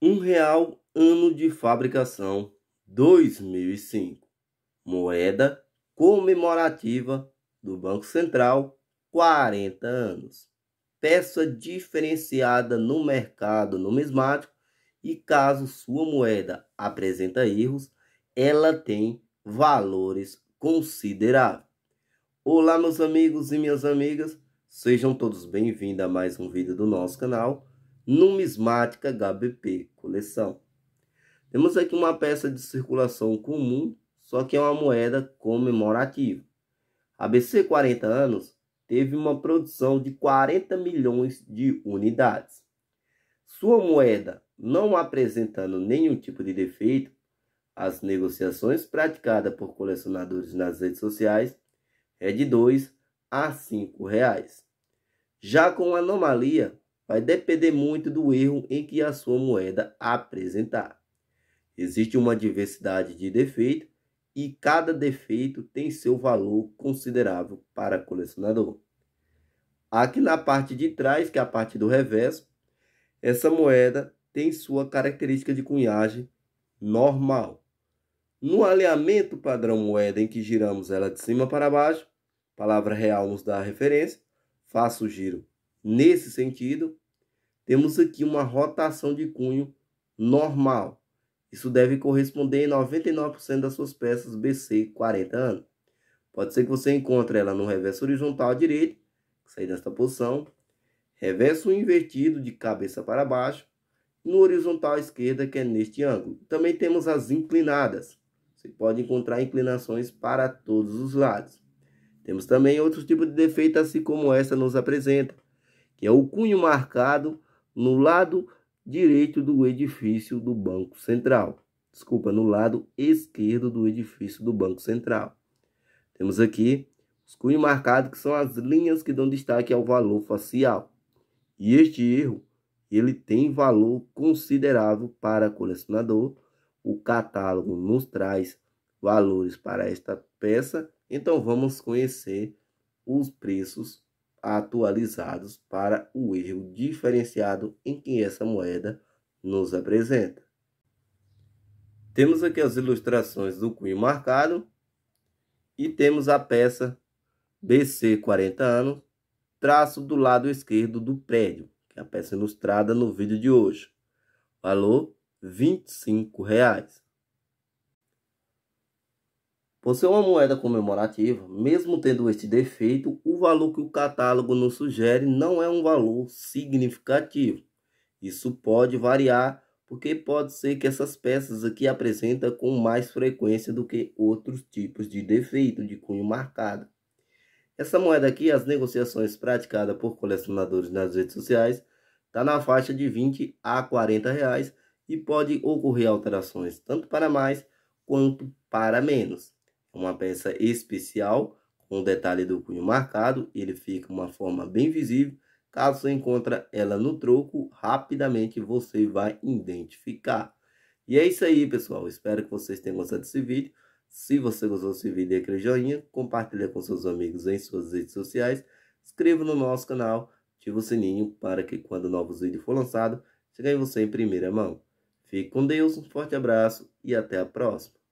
um real ano de fabricação 2005 moeda comemorativa do Banco Central 40 anos peça diferenciada no mercado numismático e caso sua moeda apresenta erros ela tem valores consideráveis Olá meus amigos e minhas amigas sejam todos bem-vindos a mais um vídeo do nosso canal numismática HBP, coleção. Temos aqui uma peça de circulação comum, só que é uma moeda comemorativa. A BC 40 anos teve uma produção de 40 milhões de unidades. Sua moeda não apresentando nenhum tipo de defeito, as negociações praticadas por colecionadores nas redes sociais é de 2 a 5 reais. Já com anomalia, vai depender muito do erro em que a sua moeda apresentar. Existe uma diversidade de defeitos e cada defeito tem seu valor considerável para colecionador. Aqui na parte de trás, que é a parte do reverso, essa moeda tem sua característica de cunhagem normal. No alinhamento padrão moeda em que giramos ela de cima para baixo, palavra real nos dá a referência, faço o giro Nesse sentido, temos aqui uma rotação de cunho normal. Isso deve corresponder em 99% das suas peças BC 40 anos. Pode ser que você encontre ela no reverso horizontal direito, sair desta posição, reverso invertido de cabeça para baixo, no horizontal esquerda, que é neste ângulo. Também temos as inclinadas. Você pode encontrar inclinações para todos os lados. Temos também outros tipos de defeito, assim como essa nos apresenta que é o cunho marcado no lado direito do edifício do Banco Central. Desculpa, no lado esquerdo do edifício do Banco Central. Temos aqui os cunhos marcados, que são as linhas que dão destaque ao valor facial. E este erro, ele tem valor considerável para colecionador. O catálogo nos traz valores para esta peça, então vamos conhecer os preços atualizados para o erro diferenciado em que essa moeda nos apresenta. Temos aqui as ilustrações do cunho marcado e temos a peça BC 40 anos, traço do lado esquerdo do prédio, que é a peça ilustrada no vídeo de hoje. Valor R$ 25. Reais. Por ser uma moeda comemorativa, mesmo tendo este defeito, o valor que o catálogo nos sugere não é um valor significativo. Isso pode variar, porque pode ser que essas peças aqui apresentem com mais frequência do que outros tipos de defeito de cunho marcado. Essa moeda aqui, as negociações praticadas por colecionadores nas redes sociais, está na faixa de 20 a 40 reais e pode ocorrer alterações tanto para mais quanto para menos uma peça especial com o detalhe do cunho marcado, ele fica uma forma bem visível. Caso você encontra ela no troco, rapidamente você vai identificar. E é isso aí, pessoal. Espero que vocês tenham gostado desse vídeo. Se você gostou desse vídeo, dê aquele joinha, compartilha com seus amigos em suas redes sociais, inscreva no nosso canal, ativa o sininho para que quando novos vídeos for lançado, chegue você em primeira mão. Fique com Deus, um forte abraço e até a próxima.